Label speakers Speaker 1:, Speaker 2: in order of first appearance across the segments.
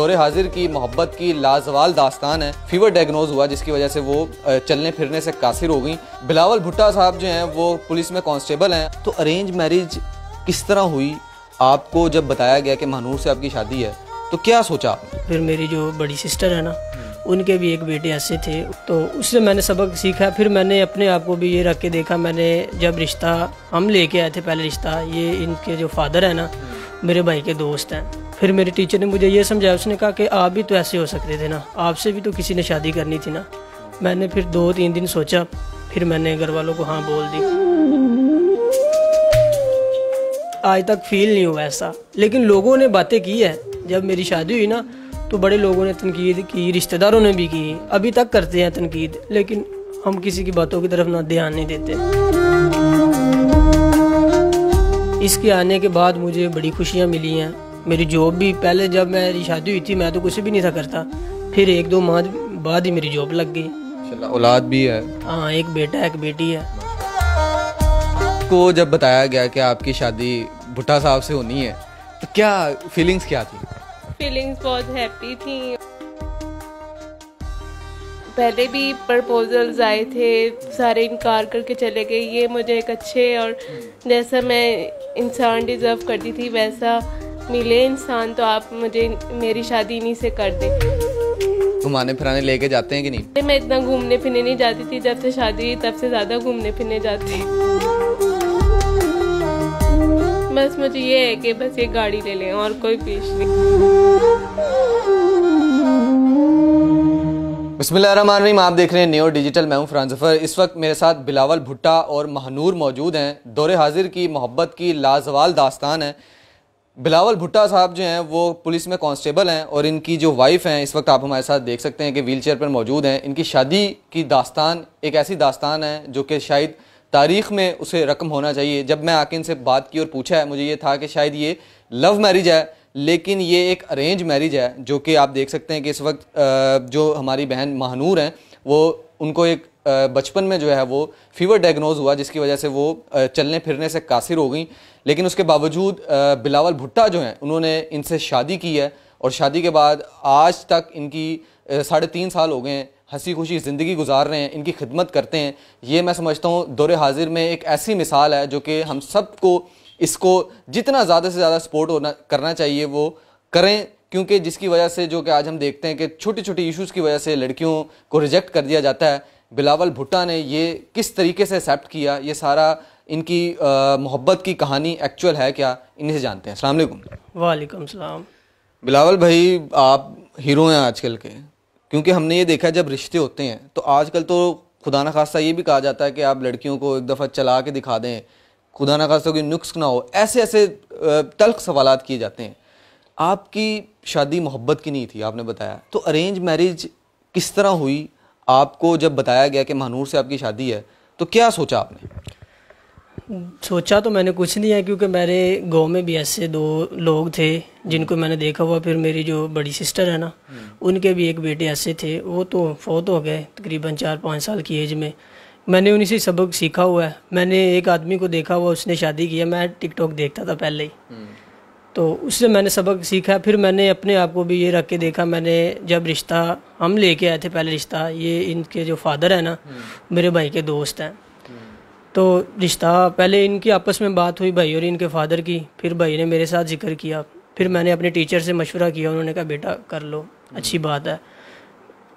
Speaker 1: दौरे हाजिर की मोहब्बत की लाजवाल दास्तान है फीवर डायग्नोज हुआ जिसकी वजह से वो चलने फिरने से कासिर हो गई बिलावल भुट्टा साहब जो हैं वो पुलिस में कांस्टेबल हैं तो अरेंज मैरिज किस तरह हुई आपको जब बताया गया कि महानूर से आपकी शादी है तो क्या सोचा
Speaker 2: फिर मेरी जो बड़ी सिस्टर है ना उनके भी एक बेटे ऐसे थे तो उससे मैंने सबक सीखा फिर मैंने अपने आप को भी ये रख के देखा मैंने जब रिश्ता हम लेके आए थे पहले रिश्ता ये इनके जो फादर है ना मेरे भाई के दोस्त हैं फिर मेरी टीचर ने मुझे ये समझाया उसने कहा कि आप भी तो ऐसे हो सकते थे ना आपसे भी तो किसी ने शादी करनी थी ना मैंने फिर दो तीन दिन सोचा फिर मैंने घर वालों को हाँ बोल दी आज तक फील नहीं हुआ ऐसा लेकिन लोगों ने बातें की है जब मेरी शादी हुई ना तो बड़े लोगों ने तनकीद की रिश्तेदारों ने भी की अभी तक करते हैं तनकीद लेकिन हम किसी की बातों की तरफ ना ध्यान नहीं देते इसके आने के बाद मुझे बड़ी खुशियाँ मिली हैं मेरी जॉब भी पहले जब मेरी शादी हुई थी मैं तो कुछ भी नहीं था करता फिर एक दो माह बाद ही मेरी जॉब लग गई
Speaker 1: औलाद भी है
Speaker 2: हाँ एक बेटा एक बेटी है
Speaker 1: को जब बताया गया कि आपकी शादी भुट्टा साहब से होनी है तो क्या फीलिंग्स क्या थी
Speaker 3: फीलिंग्स बहुत हैप्पी थी पहले भी प्रपोजल्स आए थे सारे इनकार करके चले गए ये मुझे एक अच्छे और जैसा मैं इंसान डिज़र्व करती थी वैसा मिले इंसान तो आप मुझे मेरी शादी इन्हीं से कर दे
Speaker 1: घुमाने फिराने लेके जाते हैं कि
Speaker 3: नहीं मैं इतना घूमने फिरने नहीं जाती थी जब से शादी हुई तब से ज़्यादा घूमने फिरने जाती बस मुझे ये है कि बस ये गाड़ी ले लें और कोई पेश नहीं
Speaker 1: बसमिल आप देख रहे हैं न्यू डिजिटल मैं हूं फ्रांसफर इस वक्त मेरे साथ बिलावल भुट्टा और महानूर मौजूद हैं दौरे हाजिर की मोहब्बत की लाजवाल दास्तान है बिलावल भुट्टा साहब जो हैं वो पुलिस में कांस्टेबल हैं और इनकी जो वाइफ हैं इस वक्त आप हमारे साथ देख सकते हैं कि व्हीलचेयर पर मौजूद हैं इनकी शादी की दास्तान एक ऐसी दास्तान है जो कि शायद तारीख में उसे रकम होना चाहिए जब मैं आके इनसे बात की और पूछा है मुझे ये था कि शायद ये लव मैरिज है लेकिन ये एक अरेंज मैरिज है जो कि आप देख सकते हैं कि इस वक्त जो हमारी बहन महानूर हैं वो उनको एक बचपन में जो है वो फीवर डायग्नोज हुआ जिसकी वजह से वो चलने फिरने से कासिर हो गई लेकिन उसके बावजूद बिलावल भुट्टा जो हैं उन्होंने इनसे शादी की है और शादी के बाद आज तक इनकी साढ़े तीन साल हो गए हैं हंसी खुशी ज़िंदगी गुजार रहे हैं इनकी खिदमत करते हैं ये मैं समझता हूँ दौरे हाजिर में एक ऐसी मिसाल है जो कि हम सबको इसको जितना ज़्यादा से ज़्यादा सपोर्ट होना करना चाहिए वो करें क्योंकि जिसकी वजह से जो कि आज हम देखते हैं कि छोटी छोटी इश्यूज़ की वजह से लड़कियों को रिजेक्ट कर दिया जाता है बिलावल भुट्टा ने ये किस तरीके से एक्सेप्ट किया ये सारा इनकी मोहब्बत की कहानी एक्चुअल है क्या इन्हें से जानते हैं अस्सलाम वालेकुम
Speaker 2: वालेकुम सलाम
Speaker 1: बिलावल भाई आप हीरो हैं आजकल के क्योंकि हमने ये देखा जब रिश्ते होते हैं तो आजकल तो खुदा ना खास्ता ये भी कहा जाता है कि आप लड़कियों को एक दफ़ा चला के दिखा दें खुदा ना खास्ता कोई नुस्ख ना हो ऐसे ऐसे तल्ख सवाल किए जाते हैं आपकी शादी मोहब्बत की नहीं थी आपने बताया तो अरेंज मैरिज किस तरह हुई आपको जब बताया गया कि महानूर से आपकी शादी है तो क्या सोचा आपने
Speaker 2: सोचा तो मैंने कुछ नहीं है क्योंकि मेरे गांव में भी ऐसे दो लोग थे जिनको मैंने देखा हुआ फिर मेरी जो बड़ी सिस्टर है ना उनके भी एक बेटे ऐसे थे वो तो फौत हो गए तकरीबन चार पाँच साल की एज में मैंने उन्हीं से सबक सीखा हुआ है मैंने एक आदमी को देखा हुआ उसने शादी किया मैं टिकटॉक देखता था पहले ही हम्म। तो उससे मैंने सबक सीखा फिर मैंने अपने आप को भी ये रख के देखा मैंने जब रिश्ता हम लेके आए थे पहले रिश्ता ये इनके जो फादर है ना हम्म। मेरे भाई के दोस्त हैं हम्म। तो रिश्ता पहले इनकी आपस में बात हुई भाई और इनके फादर की फिर भाई ने मेरे साथ जिक्र किया फिर मैंने अपने टीचर से मशवरा किया उन्होंने कहा बेटा कर लो अच्छी हम्म। बात है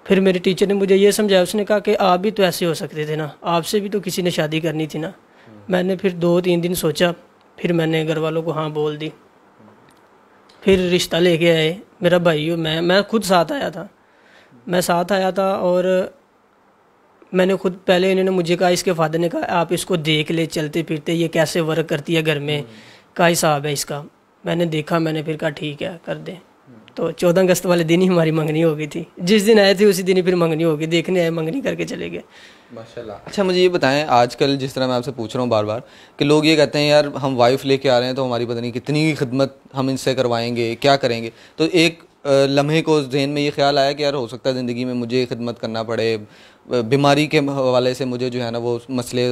Speaker 2: फिर मेरे टीचर ने मुझे ये समझाया उसने कहा कि आप भी तो ऐसे हो सकते थे ना आपसे भी तो किसी ने शादी करनी थी ना मैंने फिर दो तीन दिन सोचा फिर मैंने घर वालों को हाँ बोल दी फिर रिश्ता लेके आए मेरा भाई और मैं मैं खुद साथ आया था मैं साथ आया था और मैंने खुद पहले इन्होंने मुझे कहा इसके फादर ने कहा आप इसको देख ले चलते फिरते ये कैसे वर्क करती है घर में का हिसाब है इसका मैंने देखा मैंने फिर कहा ठीक है कर दें तो चौदह अगस्त वाले दिन ही हमारी मंगनी हो गई थी जिस दिन आए थे उसी दिन ही फिर मंगनी हो गई
Speaker 1: देखने आए मंगनी करके चले गए माशाल्लाह अच्छा मुझे ये बताएं आजकल जिस तरह मैं आपसे पूछ रहा हूँ बार बार कि लोग ये कहते हैं यार हम वाइफ लेके आ रहे हैं तो हमारी पता नहीं कितनी खिदमत हम इनसे करवाएंगे क्या करेंगे तो एक लम्हे को जहन में ये ख्याल आया कि यार हो सकता है ज़िंदगी में मुझे खिदमत करना पड़े बीमारी के हवाले से मुझे जो है ना वो मसले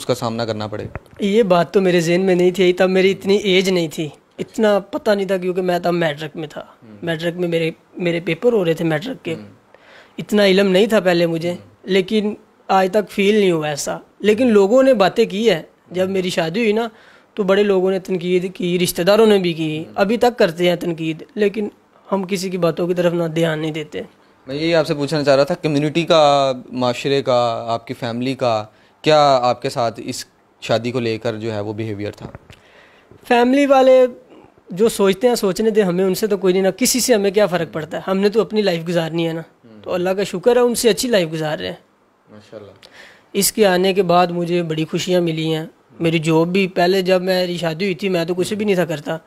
Speaker 1: उसका सामना करना पड़े
Speaker 2: ये बात तो मेरे जहन में नहीं थी तब मेरी इतनी एज नहीं थी इतना पता नहीं था क्योंकि मैं तब मैट्रिक में था मैट्रिक हम्म। में मेरे मेरे पेपर हो रहे थे मैट्रिक के हम्म। इतना इलम नहीं था पहले मुझे हम्म। लेकिन आज तक फील नहीं हुआ ऐसा लेकिन लोगों ने बातें की है जब मेरी शादी हुई ना तो बड़े लोगों ने तनकीद की रिश्तेदारों ने भी की अभी तक करते हैं तनकीद लेकिन हम किसी की बातों की तरफ ना ध्यान नहीं देते
Speaker 1: मैं यही आपसे पूछना चाह रहा था कम्युनिटी का माशरे का आपकी फैमिली का क्या आपके साथ इस शादी को लेकर जो है वो बिहेवियर था
Speaker 2: फैमिली वाले जो सोचते हैं सोचने दे हमें उनसे तो कोई नहीं ना किसी से हमें क्या फ़र्क पड़ता है हमने तो अपनी लाइफ गुजारनी है ना हम्म। तो अल्लाह का शुक्र है उनसे अच्छी लाइफ गुजार रहे हैं इसके आने के बाद मुझे बड़ी खुशियाँ मिली हैं हम्म। मेरी जॉब भी पहले जब मेरी शादी हुई थी मैं तो कुछ हम्म। भी नहीं था करता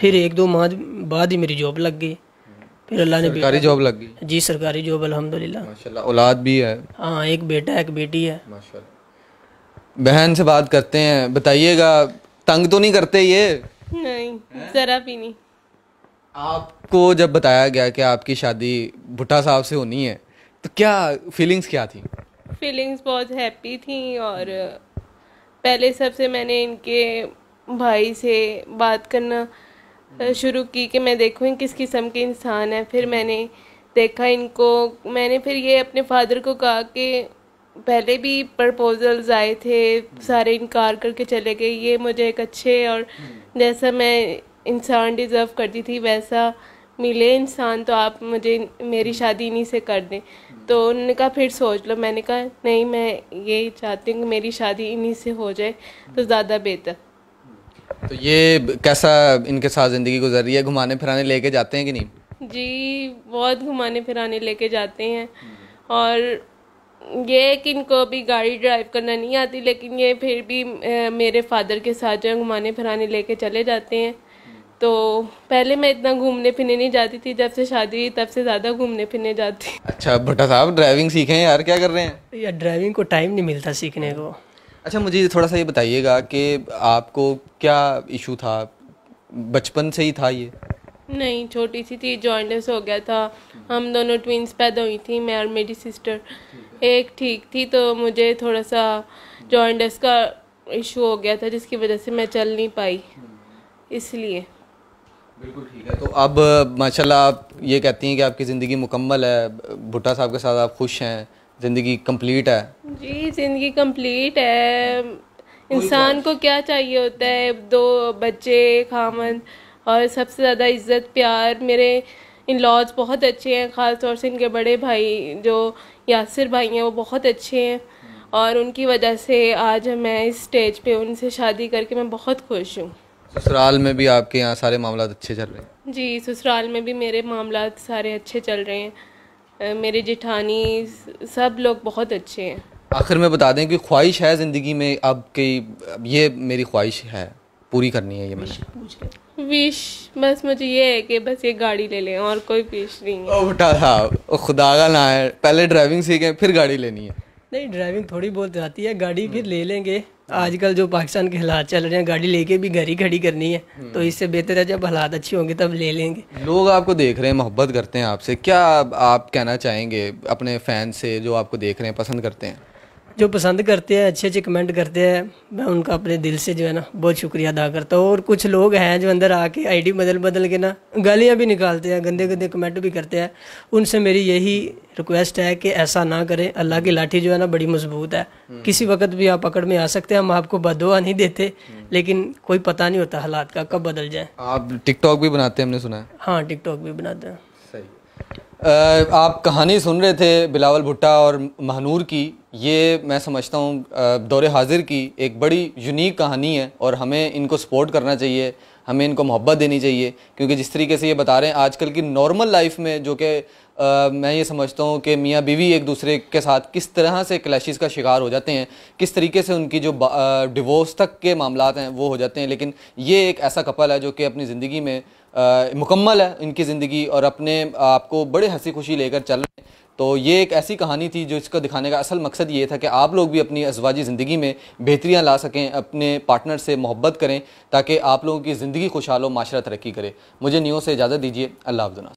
Speaker 2: फिर एक दो माह बाद ही मेरी जॉब लग गई फिर अल्लाह ने सरकारी जॉब लग गई जी सरकारी जॉब अल्हम्दुलिल्लाह माशाल्लाह
Speaker 1: औलाद भी है
Speaker 2: हाँ एक बेटा एक बेटी है माशाल्लाह
Speaker 1: बहन से बात करते हैं बताइएगा तंग तो नहीं करते ये
Speaker 3: जरा भी नहीं आपको
Speaker 1: जब बताया गया कि आपकी शादी भुट्टा साहब से होनी है तो क्या फीलिंग्स क्या थी
Speaker 3: फीलिंग्स बहुत हैप्पी थी और पहले सबसे मैंने इनके भाई से बात करना शुरू की कि मैं देखूँ किस किस्म के इंसान है फिर मैंने देखा इनको मैंने फिर ये अपने फादर को कहा कि पहले भी प्रपोजल्स आए थे सारे इनकार करके चले गए ये मुझे एक अच्छे और हम्म। जैसा मैं इंसान डिज़र्व करती थी वैसा मिले इंसान तो आप मुझे मेरी हम्म। शादी इन्हीं से कर दें हम्म। तो उन्होंने कहा फिर सोच लो मैंने कहा नहीं मैं ये चाहती हूँ कि मेरी शादी इन्हीं से हो जाए तो ज़्यादा बेहतर
Speaker 1: तो ये कैसा इनके साथ ज़िंदगी गुजर रही है घुमाने फिराने लेके जाते हैं कि नहीं
Speaker 3: जी बहुत घुमाने फिराने लेके जाते हैं और ये कि इनको भी गाड़ी ड्राइव करना नहीं आती लेकिन ये फिर भी मेरे फादर के साथ जो है घुमाने फिराने लेके चले जाते हैं तो पहले मैं इतना घूमने फिरने नहीं जाती थी जब से शादी हुई तब से ज़्यादा घूमने फिरने जाती
Speaker 1: अच्छा भट्टा साहब ड्राइविंग सीखे हैं यार क्या कर रहे हैं
Speaker 2: यार ड्राइविंग को टाइम नहीं मिलता सीखने को
Speaker 1: अच्छा मुझे थोड़ा सा ये बताइएगा कि आपको क्या इशू था बचपन से ही था ये
Speaker 3: नहीं छोटी सी थी जॉइंटस हो गया था हम दोनों ट्विंस पैदा हुई थी मैं और मेरी सिस्टर एक ठीक थी तो मुझे थोड़ा सा जॉइंडस का इशू हो गया था जिसकी वजह से मैं चल नहीं पाई इसलिए
Speaker 1: बिल्कुल ठीक है तो अब माशाल्लाह आप ये कहती हैं कि आपकी ज़िंदगी मुकम्मल है भुट्टा साहब के साथ आप खुश हैं ज़िंदगी कंप्लीट है
Speaker 3: जी ज़िंदगी कंप्लीट है इंसान को क्या चाहिए होता है दो बच्चे खामन और सबसे ज़्यादा इज्जत प्यार मेरे इन लॉज बहुत अच्छे हैं ख़ास तौर से इनके बड़े भाई जो यासिर भाई हैं वो बहुत अच्छे हैं और उनकी वजह से आज मैं इस स्टेज पे उनसे शादी करके मैं बहुत खुश हूँ
Speaker 1: ससुराल में भी आपके यहाँ सारे मामला अच्छे चल रहे
Speaker 3: हैं जी ससुराल में भी मेरे मामला सारे अच्छे चल रहे हैं मेरे जिठानी सब लोग बहुत अच्छे हैं
Speaker 1: आखिर में बता दें कि ख्वाहिश है ज़िंदगी में अब की ये मेरी ख्वाहिश है पूरी करनी है ये
Speaker 3: मैंने विश बस मुझे ये है कि बस ये गाड़ी ले लें और कोई विश नहीं है
Speaker 1: ओ बेटा साहब हाँ, खुदा का ना है पहले ड्राइविंग सीखें फिर गाड़ी लेनी है
Speaker 2: नहीं ड्राइविंग थोड़ी बहुत आती है गाड़ी फिर ले लेंगे आजकल जो पाकिस्तान के हालात चल रहे हैं गाड़ी लेके भी घर ही खड़ी करनी है हम्म। तो इससे बेहतर है जब हालात अच्छे होंगे तब ले
Speaker 1: लेंगे लोग आपको देख रहे हैं मोहब्बत करते हैं आपसे क्या आप कहना चाहेंगे अपने फैन से जो आपको देख रहे हैं पसंद करते हैं
Speaker 2: जो पसंद करते हैं अच्छे अच्छे कमेंट करते हैं मैं उनका अपने दिल से जो है ना बहुत शुक्रिया अदा करता हूँ और कुछ लोग हैं जो अंदर आके आईडी बदल बदल के ना गालियाँ भी निकालते हैं गंदे गंदे कमेंट भी करते हैं उनसे मेरी यही रिक्वेस्ट है कि ऐसा ना करें अल्लाह की लाठी जो है ना बड़ी मजबूत है हम्म। किसी वक्त भी आप पकड़ में आ सकते हैं हम आपको बदवा नहीं देते हम्म। लेकिन कोई पता नहीं होता हालात का कब बदल जाए
Speaker 1: आप टिकटॉक भी बनाते हैं हमने सुना है
Speaker 2: हाँ टिकटॉक भी बनाते हैं सही
Speaker 1: आप कहानी सुन रहे थे बिलावल भुट्टा और महानूर की ये मैं समझता हूँ दौर हाजिर की एक बड़ी यूनिक कहानी है और हमें इनको सपोर्ट करना चाहिए हमें इनको मोहब्बत देनी चाहिए क्योंकि जिस तरीके से ये बता रहे हैं आजकल की नॉर्मल लाइफ में जो कि आ, मैं ये समझता हूँ कि मियाँ बीवी एक दूसरे के साथ किस तरह से क्लैशिज़ का शिकार हो जाते हैं किस तरीके से उनकी जो डिवोर्स तक के मामला हैं वो हो जाते हैं लेकिन ये एक ऐसा कपल है जो कि अपनी ज़िंदगी में आ, मुकम्मल है इनकी ज़िंदगी और अपने आप को बड़े हंसी खुशी लेकर चल रहे हैं तो ये एक ऐसी कहानी थी जो इसको दिखाने का असल मकसद ये था कि आप लोग भी अपनी अजवाजी ज़िंदगी में बेहतरियाँ ला सकें अपने पार्टनर से मोहब्बत करें ताकि आप लोगों की ज़िंदगी खुशहाल हो माशरा तरक्की करे मुझे न्यूज़ से इजाज़त दीजिए अल्लाह हाफ़